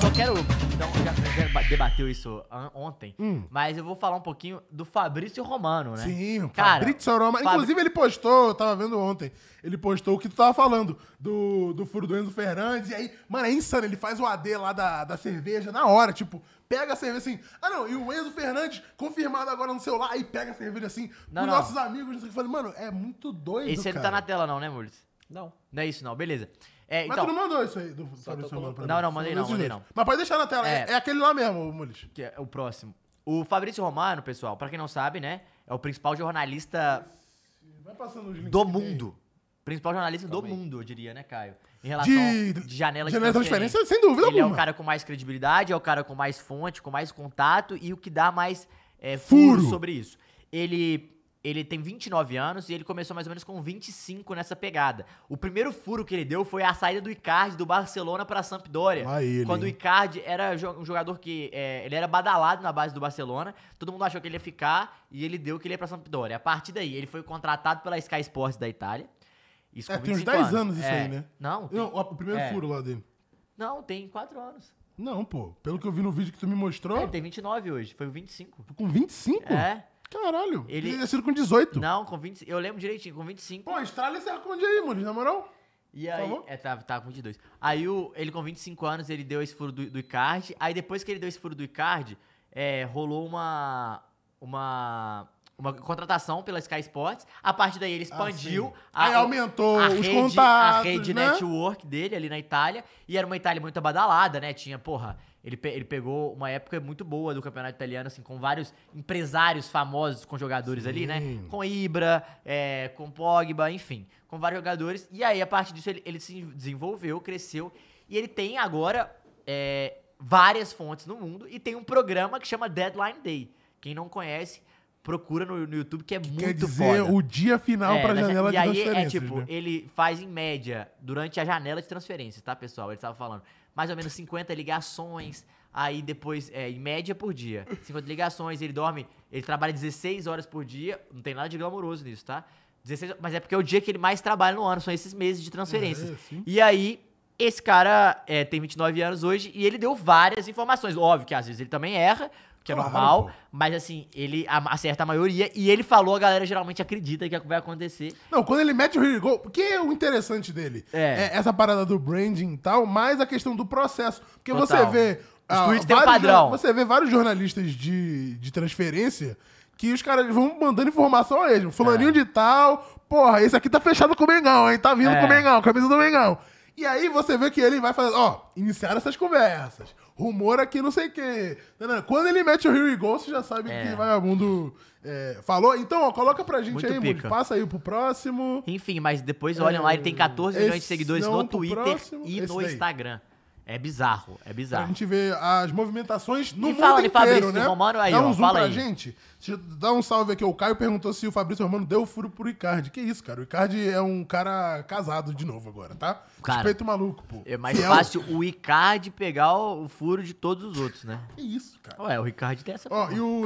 só quero. Então, já, já debateu isso ontem, hum. mas eu vou falar um pouquinho do Fabrício Romano, né? Sim, cara. Fabrício Romano. Inclusive, ele postou, eu tava vendo ontem, ele postou o que tu tava falando do, do furo do Enzo Fernandes. E aí, mano, é insano. Ele faz o AD lá da, da cerveja na hora, tipo, pega a cerveja assim. Ah, não, e o Enzo Fernandes, confirmado agora no celular, aí pega a cerveja assim, não, pros não. nossos amigos. Eu falei, mano, é muito doido. Esse tá cara. ele tá na tela, não, né, Mules? Não. Não é isso, não. Beleza. É, Mas então, tu não mandou isso aí do Fábio Romano pra mim. Não, não, mandei não, mandei não. Mas pode deixar na tela. É, é, é aquele lá mesmo, Mules. Que é o próximo. O Fabrício Romano, pessoal, pra quem não sabe, né? É o principal jornalista do mundo. Principal jornalista Calma do aí. mundo, eu diria, né, Caio? Em relação de, de janela de, janela transferência. transferência, sem dúvida Ele alguma. é o cara com mais credibilidade, é o cara com mais fonte, com mais contato e o que dá mais é, furo, furo sobre isso. Ele ele tem 29 anos e ele começou mais ou menos com 25 nessa pegada. O primeiro furo que ele deu foi a saída do Icardi do Barcelona para a Sampdoria. Lá ele, quando o Icardi era um jogador que é, ele era badalado na base do Barcelona, todo mundo achou que ele ia ficar e ele deu que ele ia para a Sampdoria. A partir daí, ele foi contratado pela Sky Sports da Itália. Isso é, tem uns 10 anos, anos isso é, aí, né? Não, tem, não, o primeiro é, furo lá dele. Não, tem 4 anos. Não, pô. Pelo que eu vi no vídeo que tu me mostrou. É, tem 29 hoje. Foi o 25. com 25? É. Caralho. Ele tinha sido com 18. Não, com 20. Eu lembro direitinho, com 25. Pô, a Austrália com arconde aí, mano, na moral. E aí, Falou? é, tava, tá, tava tá com 22. Aí o, ele com 25 anos, ele deu esse furo do, do Icardi. Aí depois que ele deu esse furo do Icardi, é, rolou uma, uma, uma contratação pela Sky Sports. A partir daí ele ah, expandiu. Ah, a, aí aumentou a os rede, contatos, A rede né? network dele ali na Itália. E era uma Itália muito abadalada, né? Tinha, porra, ele, pe ele pegou uma época muito boa do campeonato italiano, assim, com vários empresários famosos com jogadores Sim. ali, né? Com Ibra, é, com Pogba, enfim, com vários jogadores. E aí, a partir disso, ele, ele se desenvolveu, cresceu. E ele tem agora é, várias fontes no mundo e tem um programa que chama Deadline Day. Quem não conhece, procura no, no YouTube, que é muito Quer dizer, foda. o dia final é, pra é, janela de transferência. E aí é tipo, né? ele faz em média, durante a janela de transferência, tá, pessoal? Ele tava falando, mais ou menos 50 ligações, aí depois, é, em média por dia, 50 ligações, ele dorme, ele trabalha 16 horas por dia, não tem nada de glamouroso nisso, tá? 16, mas é porque é o dia que ele mais trabalha no ano, são esses meses de transferências. É, e aí, esse cara é, tem 29 anos hoje e ele deu várias informações. Óbvio que às vezes ele também erra, que é claro, normal, pô. mas assim, ele acerta a maioria e ele falou, a galera geralmente acredita que vai acontecer. Não, quando ele mete o Here Go, porque é o interessante dele é. é. essa parada do branding e tal, mais a questão do processo. Porque Total. você vê. Os uh, ah, tem padrão. Você vê vários jornalistas de, de transferência que os caras vão mandando informação a eles. Fulaninho é. de tal, porra, esse aqui tá fechado com o Mengão, hein? Tá vindo é. com o Mengão, camisa do Mengão. E aí você vê que ele vai fazer ó, iniciar iniciaram essas conversas. Rumor aqui, não sei o quê. Quando ele mete o rio e Gol você já sabe é. que vagabundo é, falou. Então, ó, coloca pra gente Muito aí, Mude, passa aí pro próximo. Enfim, mas depois é, olham lá, ele tem 14 milhões de seguidores no Twitter próximo, e no daí. Instagram. É bizarro, é bizarro. A gente vê as movimentações no mundo fala inteiro, Fabrício né? Romano aí, dá um ó, zoom fala pra aí. gente. Dá um salve aqui. O Caio perguntou se o Fabrício Romano deu furo pro Icardi. Que isso, cara? O Icardi é um cara casado de novo agora, tá? Cara, Respeito maluco, pô. É mais Fiel. fácil o Icardi pegar o furo de todos os outros, né? Que isso, cara. Ué, o Icardi tem essa... Ó, e o